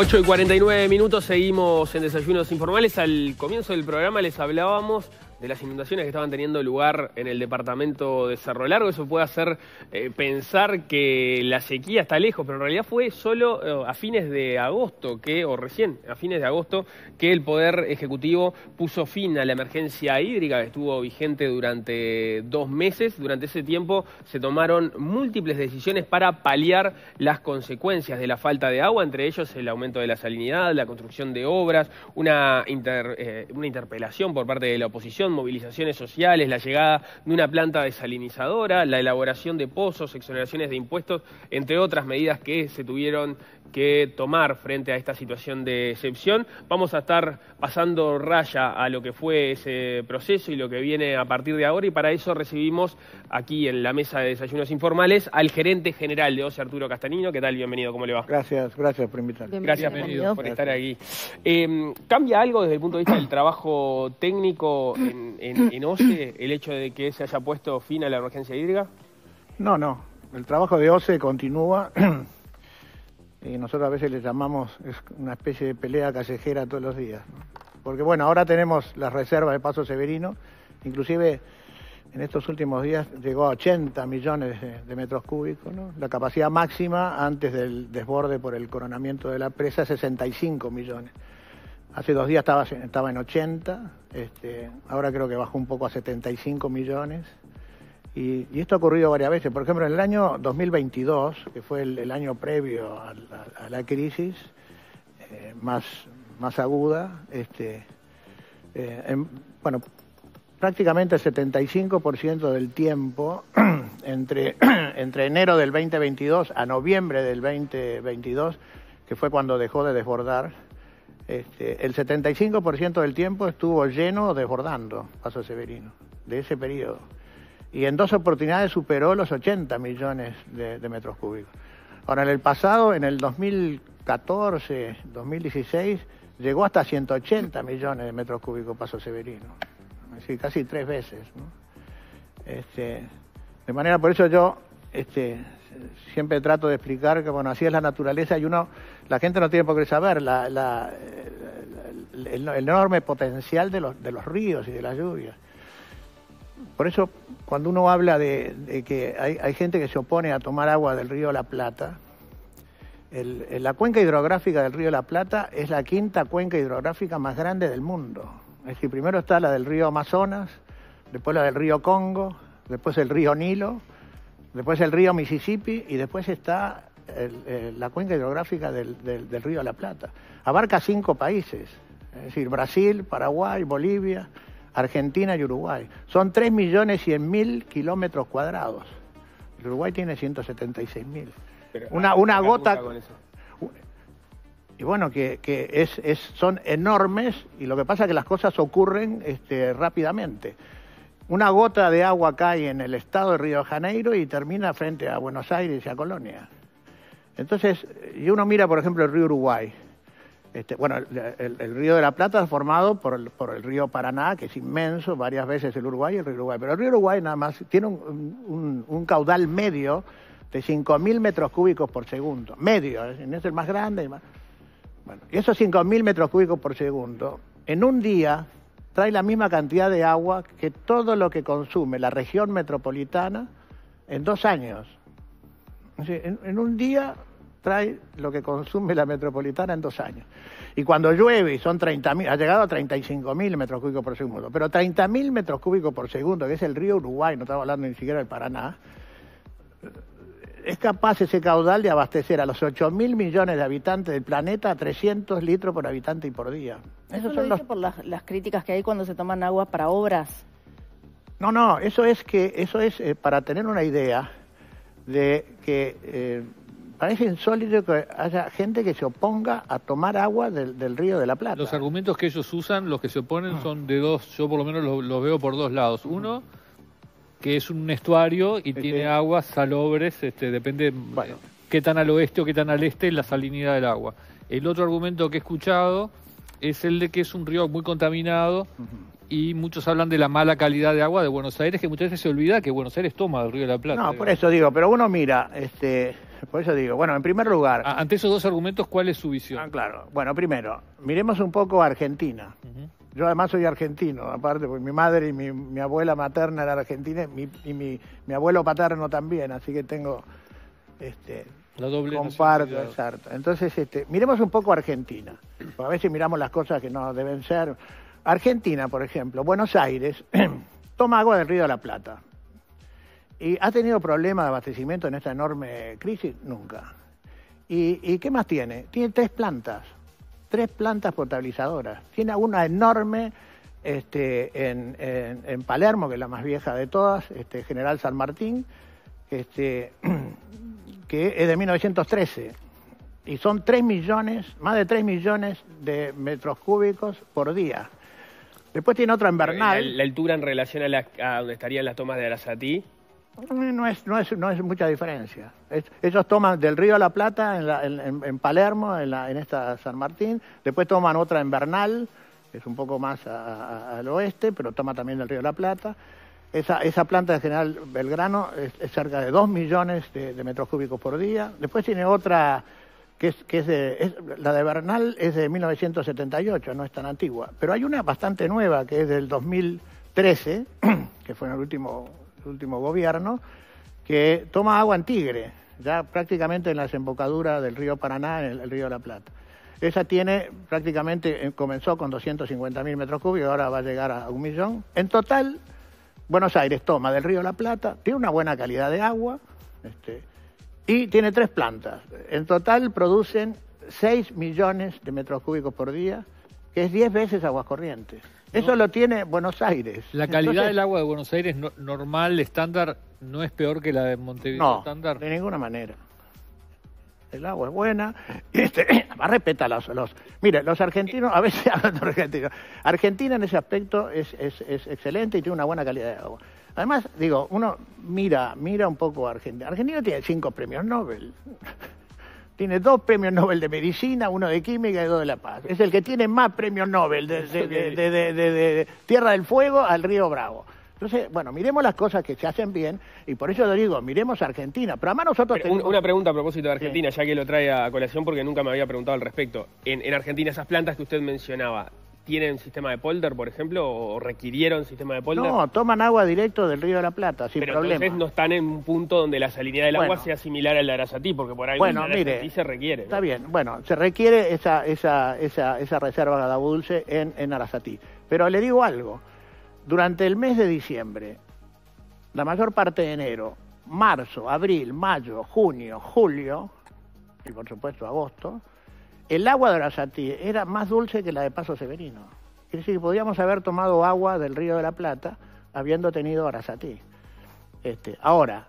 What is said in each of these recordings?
8 y 49 minutos, seguimos en Desayunos Informales. Al comienzo del programa les hablábamos de las inundaciones que estaban teniendo lugar en el departamento de Cerro Largo. Eso puede hacer eh, pensar que la sequía está lejos, pero en realidad fue solo eh, a fines de agosto que, o recién a fines de agosto, que el Poder Ejecutivo puso fin a la emergencia hídrica que estuvo vigente durante dos meses. Durante ese tiempo se tomaron múltiples decisiones para paliar las consecuencias de la falta de agua, entre ellos el aumento de la salinidad, la construcción de obras, una, eh, una interpelación por parte de la oposición movilizaciones sociales, la llegada de una planta desalinizadora, la elaboración de pozos, exoneraciones de impuestos, entre otras medidas que se tuvieron que tomar frente a esta situación de excepción. Vamos a estar pasando raya a lo que fue ese proceso y lo que viene a partir de ahora y para eso recibimos aquí en la mesa de desayunos informales al gerente general de OCE, Arturo Castanino. ¿Qué tal? Bienvenido, ¿cómo le va? Gracias, gracias por invitarme. Gracias bienvenido. por estar aquí. Em, ¿Cambia algo desde el punto de vista del trabajo técnico en en, OCE el hecho de que se haya puesto fin a la emergencia hídrica? No, no. El trabajo de OCE continúa. y eh, nosotros a veces le llamamos es una especie de pelea callejera todos los días. Porque bueno, ahora tenemos las reservas de Paso Severino. Inclusive en estos últimos días llegó a 80 millones de, metros cúbicos. La capacidad máxima antes del desborde por el coronamiento de la presa, es 65 millones. Hace dos días estaba, estaba en 80, este, ahora creo que bajó un poco a 75 millones. Y, esto ha ocurrido varias veces. Por ejemplo, en el año 2022, que fue el, año previo a la, crisis eh, más, más aguda, este, eh, bueno, prácticamente el 75% del tiempo entre, entre enero del 2022 a noviembre del 2022, que fue cuando dejó de desbordar, este, el 75% del tiempo estuvo lleno o desbordando Paso Severino, de ese periodo. Y en dos oportunidades superó los 80 millones de, metros cúbicos. Ahora, en el pasado, en el 2014, 2016, llegó hasta 180 millones de metros cúbicos Paso Severino. Es decir, casi tres veces. Este, de manera, por eso yo este, siempre trato de explicar que, bueno, así es la naturaleza y uno, la gente no tiene por qué saber el, enorme potencial de los, de los ríos y de las lluvias. Por eso, cuando uno habla de, que hay, gente que se opone a tomar agua del río La Plata, la cuenca hidrográfica del río La Plata es la quinta cuenca hidrográfica más grande del mundo. Es decir, primero está la del río Amazonas, después la del río Congo, después el río Nilo, después el río Mississippi y después está eh, la cuenca hidrográfica del, río la Plata. Abarca cinco países, es decir, Brasil, Paraguay, Bolivia, Argentina y Uruguay. Son tres millones mil kilómetros cuadrados. Uruguay tiene 176 mil. Ah, una, una gota... Y bueno, que, son enormes y lo que pasa es que las cosas ocurren este, rápidamente una gota de agua cae en el estado de Río de Janeiro y termina frente a Buenos Aires y a Colonia. Entonces, y uno mira, por ejemplo, el río Uruguay. Este, bueno, el, río de la Plata es formado por el, río Paraná, que es inmenso, varias veces el Uruguay y el río Uruguay. Pero el río Uruguay nada más tiene un, caudal medio de 5.000 metros cúbicos por segundo. Medio, ¿eh? este es el más grande. Y, más... Bueno, y esos 5.000 metros cúbicos por segundo, en un día trae la misma cantidad de agua que todo lo que consume la región metropolitana en dos años. En, un día trae lo que consume la metropolitana en dos años. Y cuando llueve, y son 30.000, ha llegado a 35.000 metros cúbicos por segundo, pero 30.000 metros cúbicos por segundo, que es el río Uruguay, no estaba hablando ni siquiera del Paraná, es capaz ese caudal de abastecer a los 8 mil millones de habitantes del planeta a 300 litros por habitante y por día. Eso, es son por las, críticas que hay cuando se toman agua para obras. No, no, eso es que eso es eh, para tener una idea de que eh, parece insólito que haya gente que se oponga a tomar agua del, río de la Plata. Los argumentos que ellos usan, los que se oponen, ah. son de dos, yo por lo menos los, veo por dos lados. Uno, que es un estuario y tiene aguas salobres, este, depende qué tan al oeste o qué tan al este la salinidad del agua. El otro argumento que he escuchado es el de que es un río muy contaminado y muchos hablan de la mala calidad de agua de Buenos Aires, que muchas veces se olvida que Buenos Aires toma el río de la Plata. No, por eso digo, pero uno mira, este, por eso digo, bueno, en primer lugar... Ante esos dos argumentos, ¿cuál es su visión? Ah, claro. Bueno, primero, miremos un poco Argentina. Yo además soy argentino, aparte, porque mi madre y mi, abuela materna eran argentina y mi, abuelo paterno también, así que tengo... Este, La doble Comparto, exacto. Entonces, este, miremos un poco Argentina, porque a veces miramos las cosas que no deben ser. Argentina, por ejemplo, Buenos Aires, toma agua del Río de la Plata. ¿Y ha tenido problemas de abastecimiento en esta enorme crisis? Nunca. ¿Y, qué más tiene? Tiene tres plantas tres plantas potabilizadoras. Tiene una enorme este, en, Palermo, que es la más vieja de todas, este, General San Martín, este, que es de 1913. Y son 3 millones, más de 3 millones de metros cúbicos por día. Después tiene otra en eh, Bernal. La, altura en relación a, la, a donde estarían las tomas de Arasatí. No es, no es, no es mucha diferencia. ellos toman del Río de la Plata en, Palermo, en, esta San Martín, después toman otra en Bernal, que es un poco más al oeste, pero toma también del Río de la Plata. Esa, esa planta de General Belgrano es, cerca de 2 millones de, metros cúbicos por día. Después tiene otra que es, que de, es, la de Bernal es de 1978, no es tan antigua. Pero hay una bastante nueva que es del 2013, que fue en el último este último gobierno, que toma agua en Tigre, ya prácticamente en la desembocadura del río Paraná, en el, río de la Plata. Esa tiene prácticamente, eh, comenzó con 250.000 metros cúbicos, ahora va a llegar a un millón. En total, Buenos Aires toma del río La Plata, tiene una buena calidad de agua este, y tiene tres plantas. En total producen 6 millones de metros cúbicos por día, que es 10 veces aguas corrientes. Eso lo tiene Buenos Aires. La calidad del agua de Buenos Aires normal, estándar, no es peor que la de Montevideo no, estándar. De ninguna manera. El agua es buena. Este, respeta los, los, Mire, los argentinos, a veces hablan argentinos, Argentina en ese aspecto es, es, es, excelente y tiene una buena calidad de agua. Además, digo, uno mira, mira un poco a Argentina. Argentina tiene cinco premios Nobel. Tiene dos premios Nobel de Medicina, uno de Química y dos de La Paz. Es el que tiene más premios Nobel de, Tierra del Fuego al Río Bravo. Entonces, bueno, miremos las cosas que se hacen bien y por eso le digo, miremos a Argentina. Pero además nosotros Una pregunta a propósito de Argentina, ya que lo trae a colación porque nunca me había preguntado al respecto. en Argentina, esas plantas que usted mencionaba, tienen sistema de polder, por ejemplo, o requirieron sistema de polder? No, toman agua directo del río de la Plata, sin Pero entonces no están en un punto donde la salinidad del agua sea similar al de Arasatí, porque por ahí bueno, se requiere. Está bien, bueno, se requiere esa, esa, esa, reserva de agua dulce en, en Arasatí. Pero le digo algo, durante el mes de diciembre, la mayor parte de enero, marzo, abril, mayo, junio, julio, y por supuesto agosto, el agua de Arasatí era más dulce que la de Paso Severino. Es decir, podíamos haber tomado agua del río de la Plata habiendo tenido Arasatí. Este, ahora,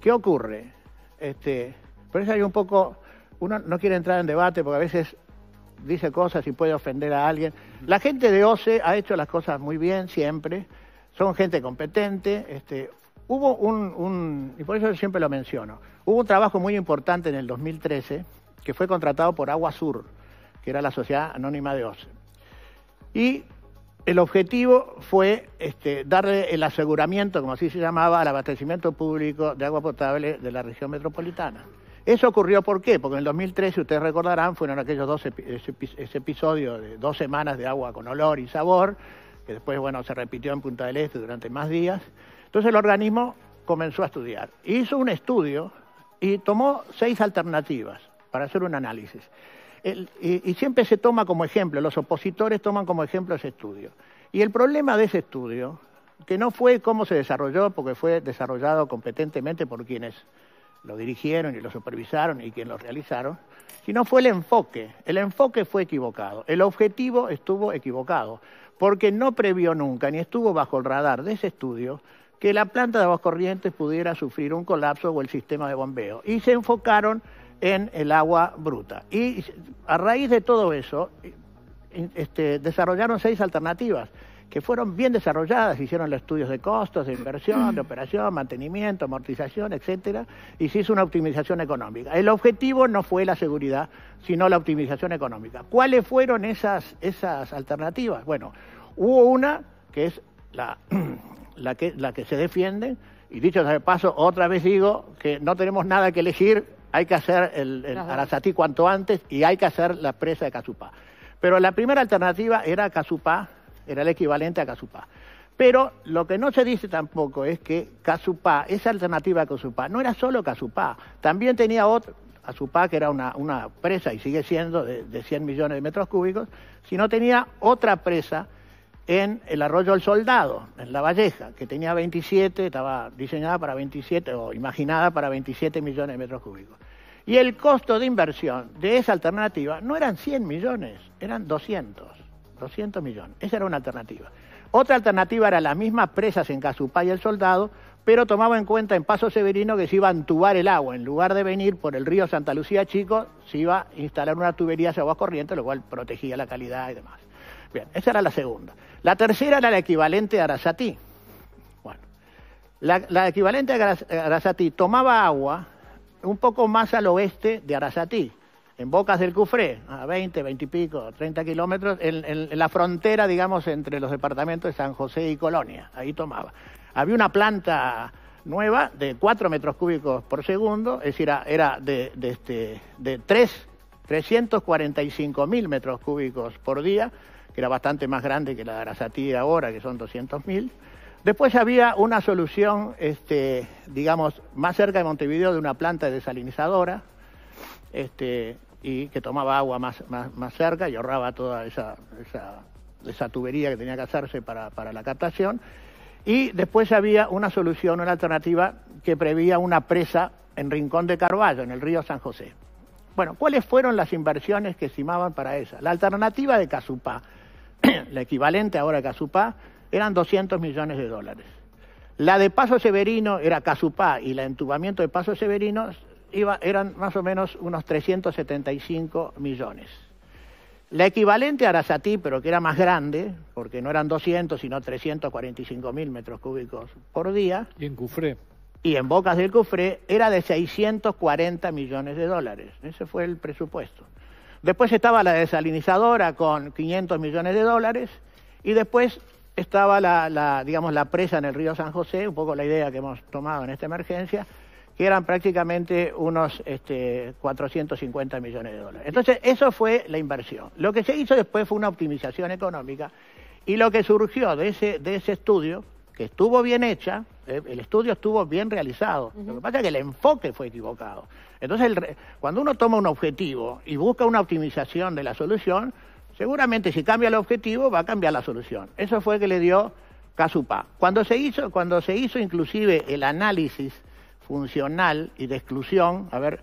¿qué ocurre? Este, por eso hay un poco, uno no quiere entrar en debate porque a veces dice cosas y puede ofender a alguien. La gente de OCE ha hecho las cosas muy bien siempre, son gente competente. Este, hubo un, un, y por eso siempre lo menciono, hubo un trabajo muy importante en el 2013 que fue contratado por Agua Sur, que era la Sociedad Anónima de OCE. Y el objetivo fue este, darle el aseguramiento, como así se llamaba, al abastecimiento público de agua potable de la región metropolitana. Eso ocurrió ¿por qué? Porque en el 2013, ustedes recordarán, fueron aquellos dos ese episodio de dos semanas de agua con olor y sabor, que después bueno, se repitió en Punta del Este durante más días. Entonces el organismo comenzó a estudiar. Hizo un estudio y tomó seis alternativas para hacer un análisis. y, y, siempre se toma como ejemplo, los opositores toman como ejemplo ese estudio. Y el problema de ese estudio, que no fue cómo se desarrolló, porque fue desarrollado competentemente por quienes lo dirigieron y lo supervisaron y quienes lo realizaron, sino fue el enfoque. El enfoque fue equivocado, el objetivo estuvo equivocado, porque no previó nunca, ni estuvo bajo el radar de ese estudio, que la planta de aguas corrientes pudiera sufrir un colapso o el sistema de bombeo. Y se enfocaron en el agua bruta. Y a raíz de todo eso, este, desarrollaron seis alternativas que fueron bien desarrolladas, hicieron los estudios de costos, de inversión, de mm. operación, mantenimiento, amortización, etcétera, y se hizo una optimización económica. El objetivo no fue la seguridad, sino la optimización económica. ¿Cuáles fueron esas, esas alternativas? Bueno, hubo una que es la, la, que, la que se defiende, y dicho de paso, otra vez digo que no tenemos nada que elegir hay que hacer el, el Arasatí cuanto antes y hay que hacer la presa de Casupá. Pero la primera alternativa era Casupá, era el equivalente a Casupá. Pero lo que no se dice tampoco es que Casupá, esa alternativa a Casupá, no era solo Casupá, también tenía otro, Casupá que era una, presa y sigue siendo de, de, 100 millones de metros cúbicos, sino tenía otra presa en el arroyo del Soldado, en La Valleja, que tenía 27, estaba diseñada para 27 o imaginada para 27 millones de metros cúbicos. Y el costo de inversión de esa alternativa no eran 100 millones, eran 200, 200 millones. Esa era una alternativa. Otra alternativa era las mismas presas en Casupá y el Soldado, pero tomaba en cuenta en Paso Severino que se iba a entubar el agua. En lugar de venir por el río Santa Lucía Chico, se iba a instalar una tubería de agua corriente, lo cual protegía la calidad y demás. Bien, esa era la segunda. La tercera era la equivalente a Arasatí. Bueno, la, la equivalente a Arasatí tomaba agua un poco más al oeste de Arazatí, en Bocas del Cufré, a 20, 20 y pico, 30 kilómetros, en, la frontera, digamos, entre los departamentos de San José y Colonia. Ahí tomaba. Había una planta nueva de 4 metros cúbicos por segundo, es decir, era de, de, este, de y cinco mil metros cúbicos por día, que era bastante más grande que la de Arasatí ahora, que son 200 mil Después había una solución, este, digamos, más cerca de Montevideo de una planta desalinizadora, este, y que tomaba agua más, cerca y ahorraba toda esa, esa, tubería que tenía que hacerse para, la captación. Y después había una solución, una alternativa que prevía una presa en Rincón de Carballo, en el río San José. Bueno, ¿cuáles fueron las inversiones que estimaban para esa? La alternativa de Casupá, la equivalente ahora a Casupá, eran 200 millones de dólares. La de Paso Severino era Casupá y la entubamiento de Paso Severino eran más o menos unos 375 millones. La equivalente a Arasatí, pero que era más grande, porque no eran 200, sino 345 mil metros cúbicos por día. Y en Cufré. Y en Bocas del Cufré era de 640 millones de dólares. Ese fue el presupuesto. Después estaba la desalinizadora con 500 millones de dólares. Y después estaba la, digamos, la presa en el río San José, un poco la idea que hemos tomado en esta emergencia, que eran prácticamente unos este, 450 millones de dólares. Entonces, eso fue la inversión. Lo que se hizo después fue una optimización económica y lo que surgió de ese, de ese estudio, que estuvo bien hecha, eh, el estudio estuvo bien realizado, lo que pasa es que el enfoque fue equivocado. Entonces, cuando uno toma un objetivo y busca una optimización de la solución, Seguramente si cambia el objetivo va a cambiar la solución. Eso fue que le dio Casupa. Cuando se hizo, cuando se hizo inclusive el análisis funcional y de exclusión, a ver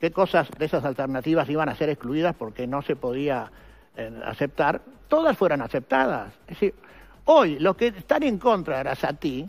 qué cosas de esas alternativas iban a ser excluidas porque no se podía eh, aceptar, todas fueron aceptadas. Es decir, hoy los que están en contra de Arasatí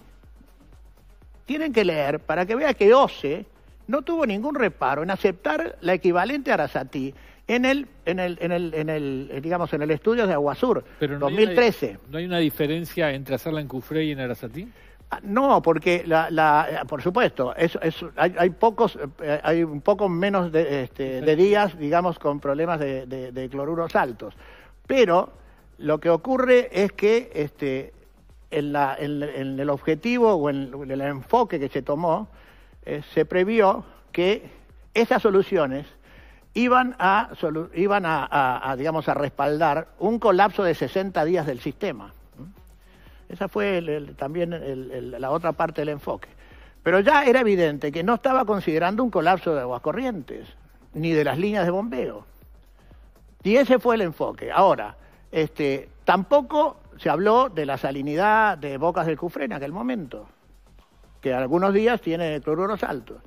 tienen que leer para que vea que OCE no tuvo ningún reparo en aceptar la equivalente a Arasatí en el, en el, en el, en el, eh, digamos, en el estudio de Aguasur, 2013. ¿No hay una diferencia entre hacerla en Cufré y en Arasatí? Ah, no, porque la, eh, por supuesto, es, es, hay, pocos, eh, hay un poco menos de, este, días, digamos, con problemas de, cloruros altos. Pero lo que ocurre es que este, en, la, en, el objetivo o en, el enfoque que se tomó, se previó que esas soluciones iban a, iban a, digamos, a respaldar un colapso de 60 días del sistema. Esa fue también la otra parte del enfoque. Pero ya era evidente que no estaba considerando un colapso de aguas corrientes, ni de las líneas de bombeo. Y ese fue el enfoque. Ahora, este, tampoco se habló de la salinidad de Bocas del Cufre en aquel momento, que algunos días tiene cloruros altos.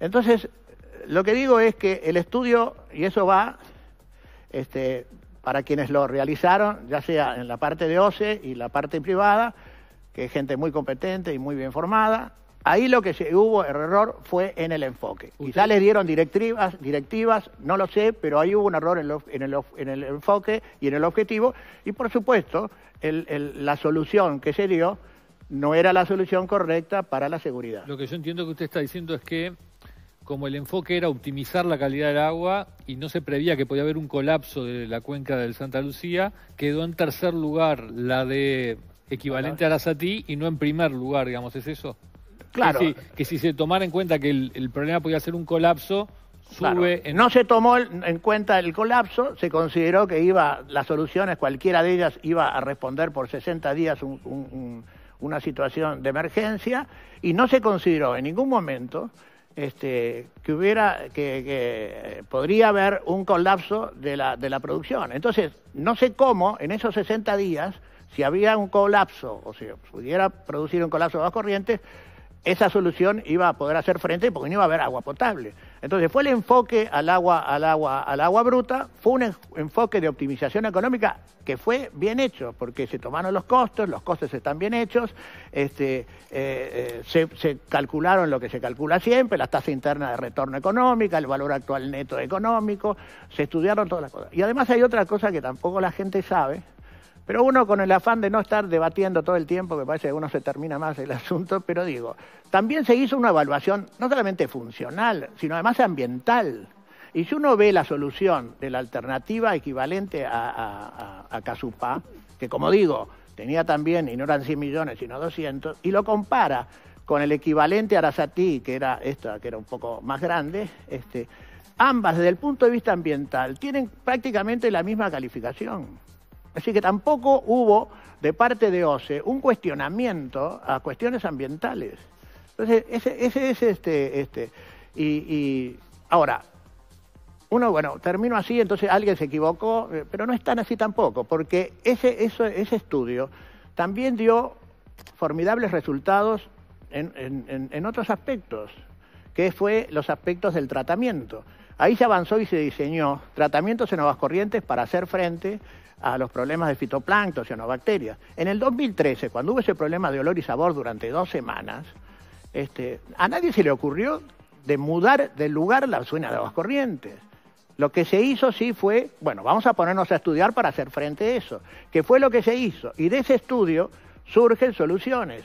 Entonces, lo que digo es que el estudio, y eso va este, para quienes lo realizaron, ya sea en la parte de OCE y la parte privada, que es gente muy competente y muy bien formada, ahí lo que se, hubo error fue en el enfoque. Quizá les dieron directivas, directivas, no lo sé, pero ahí hubo un error en, el, enfoque y en el objetivo, y por supuesto la solución que se dio no era la solución correcta para la seguridad. Lo que yo entiendo que usted está diciendo es que como el enfoque era optimizar la calidad del agua y no se prevía que podía haber un colapso de la cuenca del Santa Lucía, quedó en tercer lugar la de equivalente a la Satí y no en primer lugar, digamos, ¿es eso? Claro. Que si, se tomara en cuenta que el, problema podía ser un colapso, sube... No se tomó en cuenta el colapso, se consideró que iba las soluciones, cualquiera de ellas iba a responder por 60 días una situación de emergencia y no se consideró en ningún momento este, que hubiera, que, podría haber un colapso de la, de la producción. Entonces, no sé cómo, en esos 60 días, si había un colapso, o si pudiera producir un colapso de las corrientes, esa solución iba a poder hacer frente porque no iba a haber agua potable. Entonces fue el enfoque al agua, al agua, al agua bruta, fue un enfoque de optimización económica que fue bien hecho, porque se tomaron los costos, los costes están bien hechos, este, eh, eh, se, se, calcularon lo que se calcula siempre, la tasa interna de retorno económica, el valor actual neto económico, se estudiaron todas las cosas. Y además hay otra cosa que tampoco la gente sabe, pero uno con el afán de no estar debatiendo todo el tiempo, que parece que uno se termina más el asunto, pero digo, también se hizo una evaluación no solamente funcional, sino además ambiental. Y si uno ve la solución de la alternativa equivalente a, a, que como digo, tenía también, y no eran 100 millones, sino 200, y lo compara con el equivalente a Arasatí, que era esta, que era un poco más grande, este, ambas desde el punto de vista ambiental tienen prácticamente la misma calificación. Así que tampoco hubo de parte de OCE un cuestionamiento a cuestiones ambientales. Entonces, ese, es este... este. Y, ahora, uno, bueno, termino así, entonces alguien se equivocó, eh, pero no es tan así tampoco, porque ese, ese estudio también dio formidables resultados en, en, otros aspectos, que fue los aspectos del tratamiento. Ahí se avanzó y se diseñó tratamientos en nuevas corrientes para hacer frente a los problemas de fitoplancton, bacterias. En el 2013, cuando hubo ese problema de olor y sabor durante dos semanas, este, a nadie se le ocurrió de mudar del lugar la suena de aguas corrientes. Lo que se hizo sí fue, bueno, vamos a ponernos a estudiar para hacer frente a eso, que fue lo que se hizo. Y de ese estudio surgen soluciones,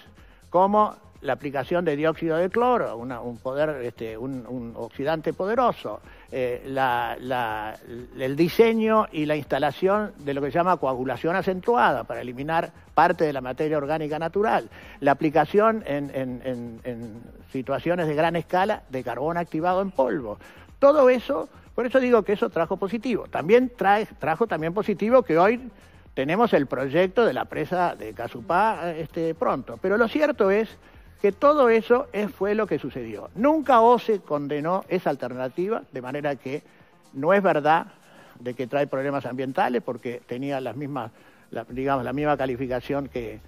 como la aplicación de dióxido de cloro, un poder, este, un, oxidante poderoso, eh, el diseño y la instalación de lo que se llama coagulación acentuada para eliminar parte de la materia orgánica natural, la aplicación en, situaciones de gran escala de carbón activado en polvo. Todo eso, por eso digo que eso trajo positivo. También trajo también positivo que hoy tenemos el proyecto de la presa de Casupá eh, este, pronto. Pero lo cierto es que todo eso fue lo que sucedió. Nunca OCE condenó esa alternativa, de manera que no es verdad de que trae problemas ambientales, porque tenía las mismas, la, digamos, la misma calificación que,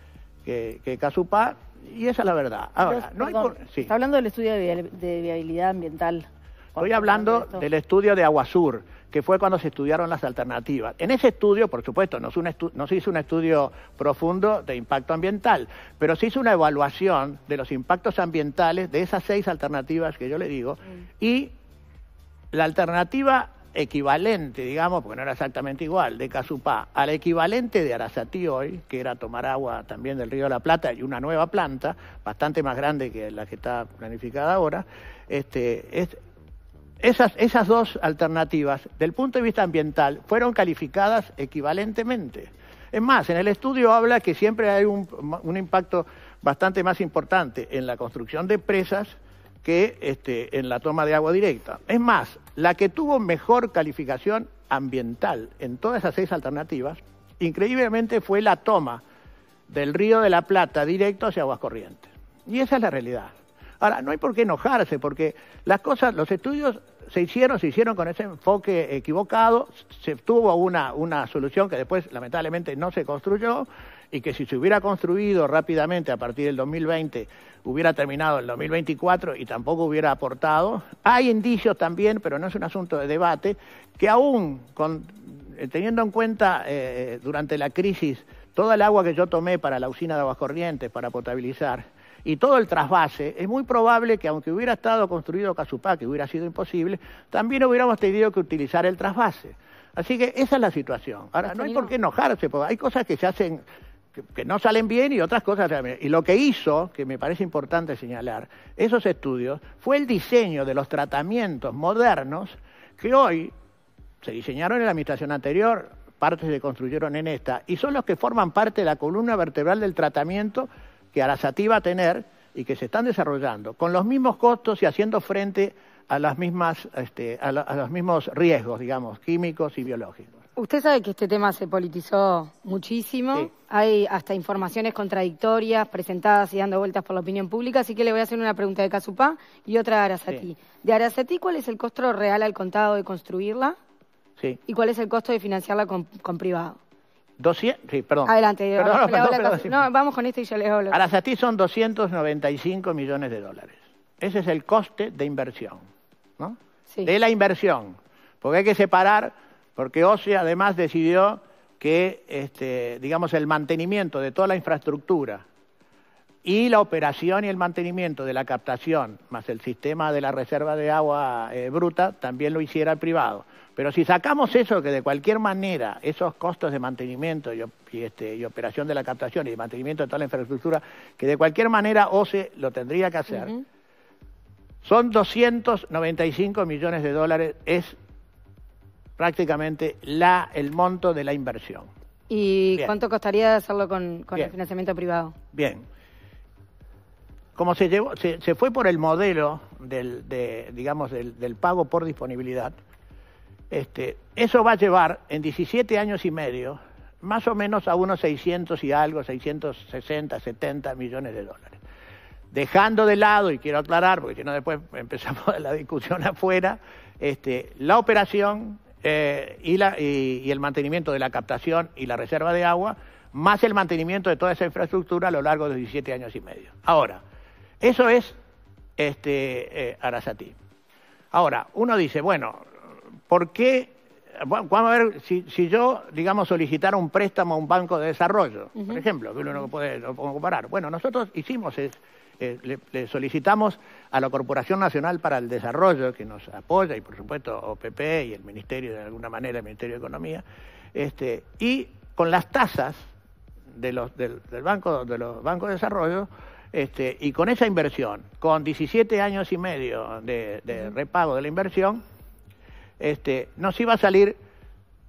que, Casupá, y esa es la verdad. Ahora, no Está hablando del estudio de, viabilidad ambiental. Estoy hablando del estudio de Aguasur que fue cuando se estudiaron las alternativas. En ese estudio, por supuesto, no se, hizo un estudio profundo de impacto ambiental, pero se hizo una evaluación de los impactos ambientales de esas seis alternativas que yo le digo, mm. y la alternativa equivalente, digamos, porque no era exactamente igual, de Casupá, al equivalente de Arasatí hoy, que era tomar agua también del río de la Plata y una nueva planta, bastante más grande que la que está planificada ahora, este, es, esas, dos alternativas, del punto de vista ambiental, fueron calificadas equivalentemente. Es más, en el estudio habla que siempre hay un, un impacto bastante más importante en la construcción de presas que este, en la toma de agua directa. Es más, la que tuvo mejor calificación ambiental en todas esas seis alternativas, increíblemente fue la toma del río de la Plata directo hacia Aguas Corrientes. Y esa es la realidad. Ahora, no hay por qué enojarse, porque las cosas, los estudios se hicieron, se hicieron con ese enfoque equivocado, se tuvo una, solución que después lamentablemente no se construyó y que si se hubiera construido rápidamente a partir del 2020, hubiera terminado el 2024 y tampoco hubiera aportado. Hay indicios también, pero no es un asunto de debate, que aún eh, teniendo en cuenta eh, durante la crisis toda el agua que yo tomé para la usina de aguas corrientes para potabilizar, y todo el trasvase, es muy probable que aunque hubiera estado construido Casupá, que hubiera sido imposible, también hubiéramos tenido que utilizar el trasvase. Así que esa es la situación. Ahora, no hay por qué enojarse, porque hay cosas que se hacen que, no salen bien y otras cosas. Y lo que hizo, que me parece importante señalar, esos estudios, fue el diseño de los tratamientos modernos que hoy se diseñaron en la administración anterior, partes se construyeron en esta, y son los que forman parte de la columna vertebral del tratamiento que Arasati va a tener y que se están desarrollando, con los mismos costos y haciendo frente a, las mismas, este, a, los mismos riesgos, digamos, químicos y biológicos. Usted sabe que este tema se politizó muchísimo. Hay hasta informaciones contradictorias presentadas y dando vueltas por la opinión pública, así que le voy a hacer una pregunta de Casupá y otra de Arasatí. De Arasatí, ¿cuál es el costo real al contado de construirla? Sí. ¿Y cuál es el costo de financiarla con privado? 200, sí, perdón. Adelante, perdón, no, vamos con esto y yo les hablo. noventa son 295 millones de dólares. Ese es el coste de inversión, ¿no? De la inversión, porque hay que separar, porque OSI además decidió que, este, digamos, el mantenimiento de toda la infraestructura y la operación y el mantenimiento de la captación, más el sistema de la reserva de agua eh, bruta, también lo hiciera el privado. Pero si sacamos eso, que de cualquier manera esos costos de mantenimiento este, y, operación de la captación y de mantenimiento de toda la infraestructura, que de cualquier manera OCE lo tendría que hacer, son 295 millones de dólares, es prácticamente la, el monto de la inversión. ¿Y cuánto costaría hacerlo con, con el financiamiento privado? Bien. Como se, llevó, se, fue por el modelo del, digamos, del pago por disponibilidad, este, eso va a llevar en 17 años y medio más o menos a unos 600 y algo, 660, 70 millones de dólares. Dejando de lado, y quiero aclarar, porque si no después empezamos la discusión afuera, este, la operación eh, y, el mantenimiento de la captación y la reserva de agua, más el mantenimiento de toda esa infraestructura a lo largo de 17 años y medio. Ahora, eso es este, eh, Ahora, uno dice, bueno, ¿Por qué? Vamos a ver, si, yo, digamos, solicitar un préstamo a un banco de desarrollo, por ejemplo, que uno no puede, comparar. Bueno, nosotros hicimos, eh, le, solicitamos a la Corporación Nacional para el Desarrollo, que nos apoya, y por supuesto OPP y el Ministerio, de alguna manera, el Ministerio de Economía, este, y con las tasas de los, del, banco, de los bancos de desarrollo, este, y con esa inversión, con 17 años y medio de repago de la inversión, este, nos iba a salir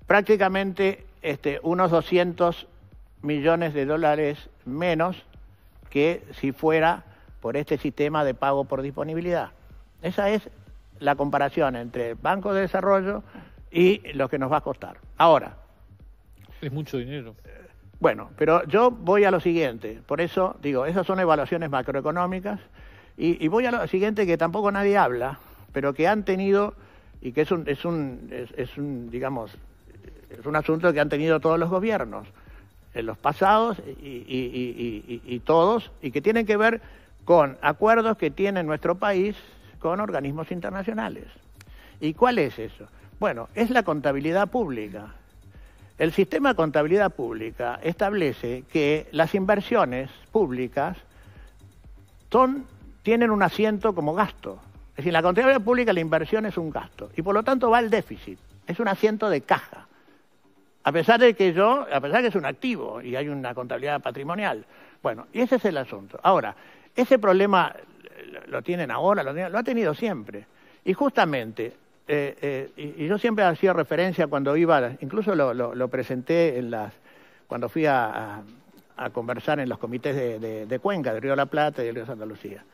prácticamente este, unos 200 millones de dólares menos que si fuera por este sistema de pago por disponibilidad. Esa es la comparación entre el Banco de Desarrollo y lo que nos va a costar. Ahora. Es mucho dinero. Bueno, pero yo voy a lo siguiente. Por eso digo, esas son evaluaciones macroeconómicas. y voy a lo siguiente que tampoco nadie habla, pero que han tenido y que es un, es un, es, un, digamos, es un asunto que han tenido todos los gobiernos, en los pasados y, y, y, todos, y que tienen que ver con acuerdos que tiene nuestro país con organismos internacionales. ¿Y cuál es eso? Bueno, es la contabilidad pública. El sistema de contabilidad pública establece que las inversiones públicas son, tienen un asiento como gasto es decir, la contabilidad pública la inversión es un gasto y por lo tanto va al déficit, es un asiento de caja. A pesar de que yo, a pesar de que es un activo y hay una contabilidad patrimonial. Bueno, y ese es el asunto. Ahora, ese problema eh, lo tienen ahora, lo, ha tenido siempre. Y justamente, eh, eh, y, yo siempre hacía referencia cuando iba, incluso lo, presenté cuando fui a, conversar en los comités de, Cuenca, de Río la Plata y de Río de Santa Lucía.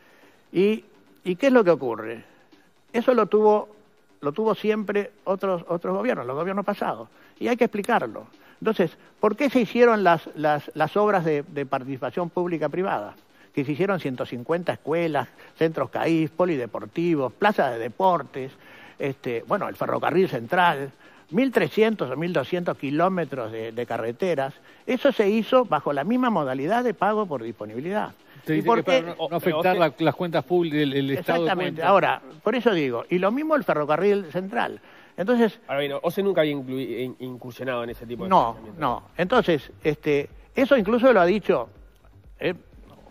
Y ¿Y qué es lo que ocurre? Eso lo tuvo, lo tuvo siempre otros, otros gobiernos, los gobiernos pasados, y hay que explicarlo. Entonces, ¿por qué se hicieron las, obras de, participación pública-privada? Que se hicieron 150 escuelas, centros CAIS, polideportivos, plazas de deportes, este, bueno, el ferrocarril central, 1.300 o 1.200 kilómetros de, carreteras, eso se hizo bajo la misma modalidad de pago por disponibilidad. y para no, afectar las cuentas públicas, del Estado. Exactamente, ahora, por eso digo, y lo mismo el ferrocarril central. Entonces. Ahora bien, OCE nunca había incursionado en ese tipo de. No, no. Entonces, este, eso incluso lo ha dicho. Eh,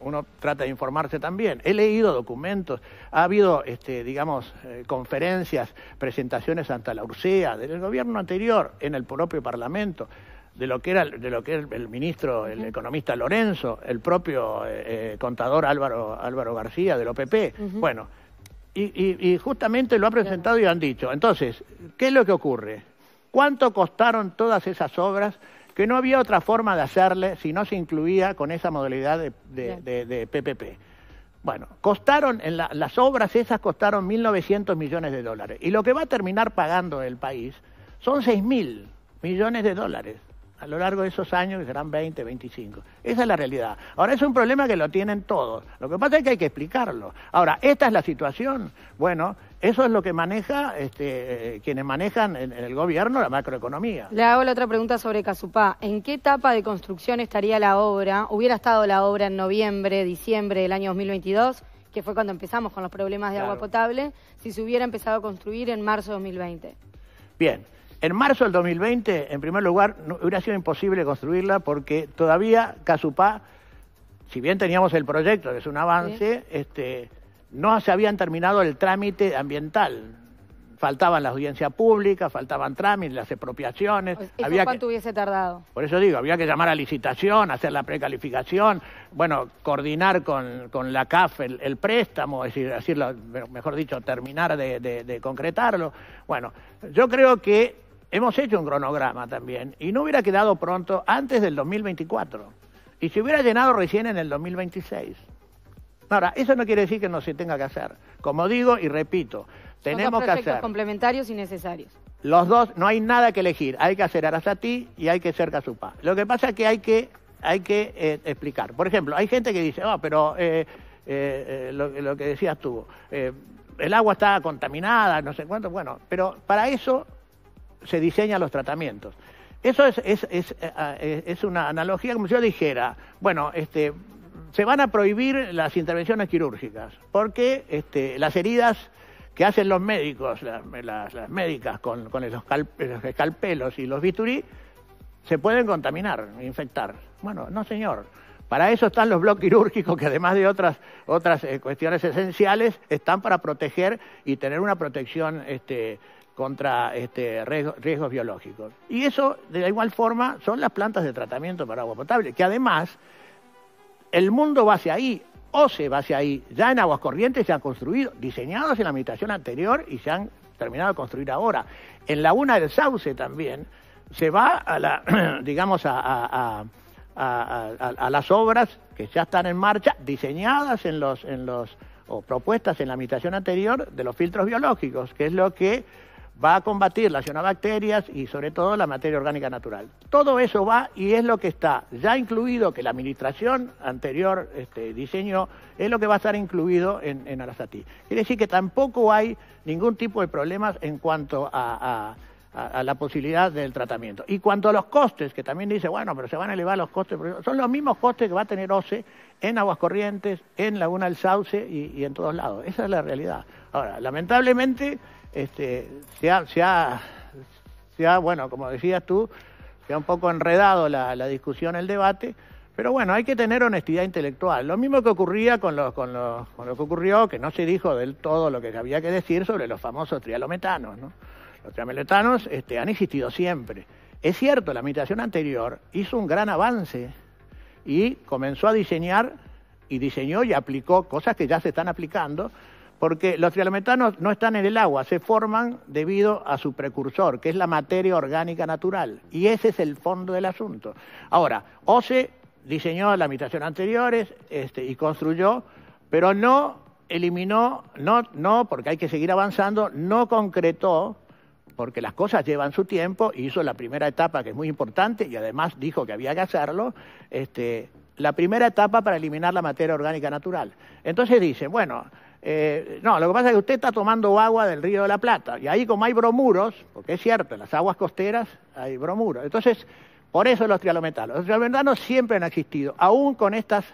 uno trata de informarse también. He leído documentos, ha habido, este, digamos, eh, conferencias, presentaciones ante la URSEA, del gobierno anterior, en el propio Parlamento de lo que era de lo que era el ministro, el economista Lorenzo, el propio eh, eh, contador Álvaro Álvaro García del OPP. Bueno, y, y, justamente lo ha presentado y han dicho. Entonces, ¿qué es lo que ocurre? ¿Cuánto costaron todas esas obras? que no había otra forma de hacerle si no se incluía con esa modalidad de, de, PPP. Bueno, costaron, en las obras esas costaron 1.900 millones de dólares. Y lo que va a terminar pagando el país son 6.000 millones de dólares a lo largo de esos años, que serán 20, 25. Esa es la realidad. Ahora, es un problema que lo tienen todos. Lo que pasa es que hay que explicarlo. Ahora, esta es la situación. Bueno, eso es lo que maneja este, eh, quienes manejan en, el gobierno la macroeconomía. Le hago la otra pregunta sobre Casupá. ¿En qué etapa de construcción estaría la obra? ¿Hubiera estado la obra en noviembre, diciembre del año 2022? que fue cuando empezamos con los problemas de agua potable, si se hubiera empezado a construir en marzo de 2020. Bien, en marzo del 2020, en primer lugar, hubiera sido imposible construirla porque todavía Casupá, si bien teníamos el proyecto, que es un avance, este, no se habían terminado el trámite ambiental. Faltaban las audiencias públicas, faltaban trámites, las expropiaciones. ¿Eso había cuánto hubiese tardado? Por eso digo, había que llamar a licitación, hacer la precalificación, bueno, coordinar con, la CAF el, préstamo, es decir, decirlo, mejor dicho, terminar de concretarlo. Bueno, yo creo que Hemos hecho un cronograma también y no hubiera quedado pronto antes del 2024 y se hubiera llenado recién en el 2026. Ahora, eso no quiere decir que no se tenga que hacer. Como digo y repito, tenemos que dos que hacer. complementarios y necesarios. Los dos, no hay nada que elegir. Hay que hacer ti y hay que hacer Cazupá. Lo que pasa es que hay que, hay que eh, explicar. Por ejemplo, hay gente que dice, oh, pero eh, eh, lo, lo, que decías tú, el agua está contaminada, no sé cuánto. Bueno, pero para eso se diseñan los tratamientos. Eso eh, eh, es, una analogía como si yo dijera, bueno, este, se van a prohibir las intervenciones quirúrgicas, porque este, las heridas que hacen los médicos, las, médicas con, los, escalpelos y los bisturí, se pueden contaminar, infectar. Bueno, no señor. Para eso están los bloques quirúrgicos que además de otras, otras eh, cuestiones esenciales están para proteger y tener una protección este, contra este, riesgos, biológicos. Y eso, de la igual forma, son las plantas de tratamiento para agua potable, que además el mundo va hacia ahí, o se va hacia ahí. Ya en aguas corrientes se han construido, diseñados en la administración anterior y se han terminado de construir ahora. En la una del Sauce también se va a la, digamos, a, las obras que ya están en marcha, diseñadas en los, en los, o propuestas en la administración anterior de los filtros biológicos, que es lo que va a combatir las cianobacterias y sobre todo la materia orgánica natural. Todo eso va y es lo que está ya incluido, que la administración anterior este, diseñó, es lo que va a estar incluido en, en Arasatí. Quiere decir que tampoco hay ningún tipo de problemas en cuanto a, la posibilidad del tratamiento. Y cuanto a los costes, que también dice, bueno, pero se van a elevar los costes, son los mismos costes que va a tener OCE en aguas corrientes, en Laguna del Sauce y en todos lados. Esa es la realidad. Ahora, lamentablemente este, se, ha, bueno, como decías tú, se ha un poco enredado la, discusión, el debate, pero bueno, hay que tener honestidad intelectual. Lo mismo que ocurría con, lo que ocurrió, que no se dijo del todo lo que había que decir sobre los famosos trialometanos. ¿no? Los trialometanos este, han existido siempre. Es cierto, la administración anterior hizo un gran avance y comenzó a diseñar y diseñó y aplicó cosas que ya se están aplicando porque los trialometanos no están en el agua, se forman debido a su precursor, que es la materia orgánica natural. Y ese es el fondo del asunto. Ahora, OCE diseñó la administración anteriores este, y construyó, pero no eliminó, no, no, porque hay que seguir avanzando, no concretó porque las cosas llevan su tiempo, hizo la primera etapa que es muy importante y además dijo que había que hacerlo, este, la primera etapa para eliminar la materia orgánica natural. Entonces dice, bueno, eh, no, lo que pasa es que usted está tomando agua del río de la Plata, y ahí como hay bromuros, porque es cierto, en las aguas costeras hay bromuros. Entonces, por eso los trialometanos. Los trialometanos siempre han existido, aún con estas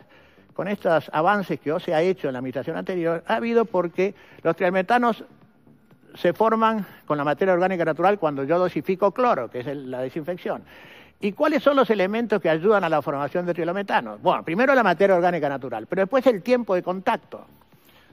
con estos avances que se ha hecho en la administración anterior, ha habido porque los trialometanos se forman con la materia orgánica natural cuando yo dosifico cloro, que es la desinfección. ¿Y cuáles son los elementos que ayudan a la formación de trialometanos. Bueno, primero la materia orgánica natural, pero después el tiempo de contacto.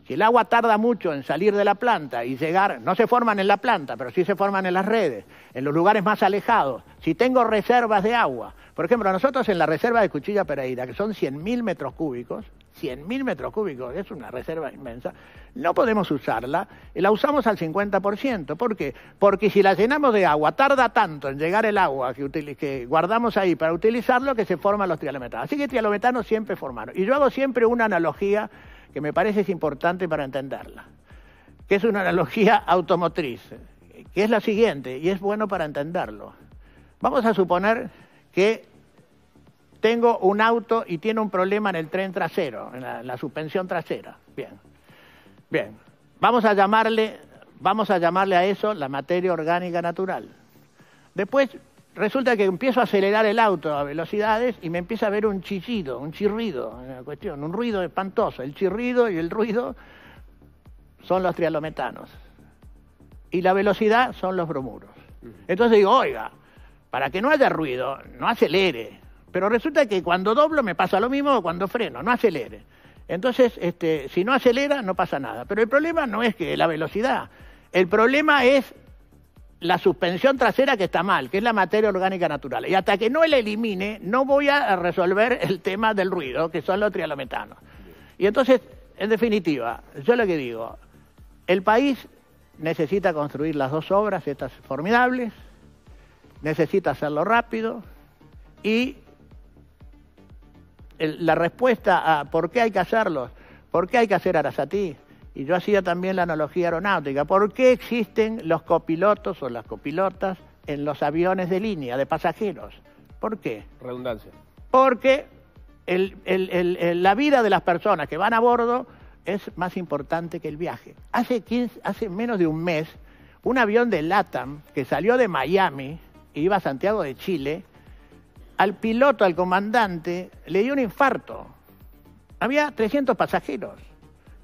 Si el agua tarda mucho en salir de la planta y llegar, no se forman en la planta, pero sí se forman en las redes, en los lugares más alejados. Si tengo reservas de agua, por ejemplo, nosotros en la reserva de Cuchilla Pereira, que son 100.000 metros cúbicos, 100.000 metros cúbicos, es una reserva inmensa, no podemos usarla, la usamos al 50%. ¿Por qué? Porque si la llenamos de agua, tarda tanto en llegar el agua que, que guardamos ahí para utilizarlo que se forman los trialometanos. Así que trialometanos siempre formaron. Y yo hago siempre una analogía que me parece es importante para entenderla, que es una analogía automotriz, que es la siguiente, y es bueno para entenderlo. Vamos a suponer que tengo un auto y tiene un problema en el tren trasero, en la, suspensión trasera. Bien, bien. Vamos a llamarle, vamos a llamarle a eso la materia orgánica natural. Después resulta que empiezo a acelerar el auto a velocidades y me empieza a ver un chillido, un chirrido, una cuestión, un ruido espantoso. El chirrido y el ruido son los trialometanos. Y la velocidad son los bromuros. Entonces digo, oiga, para que no haya ruido, no acelere. Pero resulta que cuando doblo me pasa lo mismo que cuando freno, no acelere. Entonces, este, si no acelera, no pasa nada. Pero el problema no es que la velocidad, el problema es la suspensión trasera que está mal, que es la materia orgánica natural. Y hasta que no la elimine, no voy a resolver el tema del ruido, que son los trialometanos. Y entonces, en definitiva, yo lo que digo, el país necesita construir las dos obras, estas formidables, necesita hacerlo rápido y la respuesta a por qué hay que hacerlos, por qué hay que hacer Arasatí, y yo hacía también la analogía aeronáutica, ¿por qué existen los copilotos o las copilotas en los aviones de línea, de pasajeros? ¿Por qué? Redundancia. Porque la vida de las personas que van a bordo es más importante que el viaje. Hace, 15, hace menos de un mes, un avión de LATAM que salió de Miami e iba a Santiago de Chile, al piloto, al comandante, le dio un infarto. Había 300 pasajeros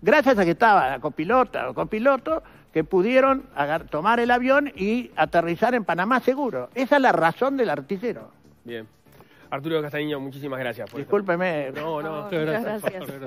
gracias a que estaba la copilota o copiloto, que pudieron tomar el avión y aterrizar en Panamá seguro. Esa es la razón del artillero. Bien. Arturo Castañino, muchísimas gracias. Por Discúlpeme. Esto. No, no, no, gracias.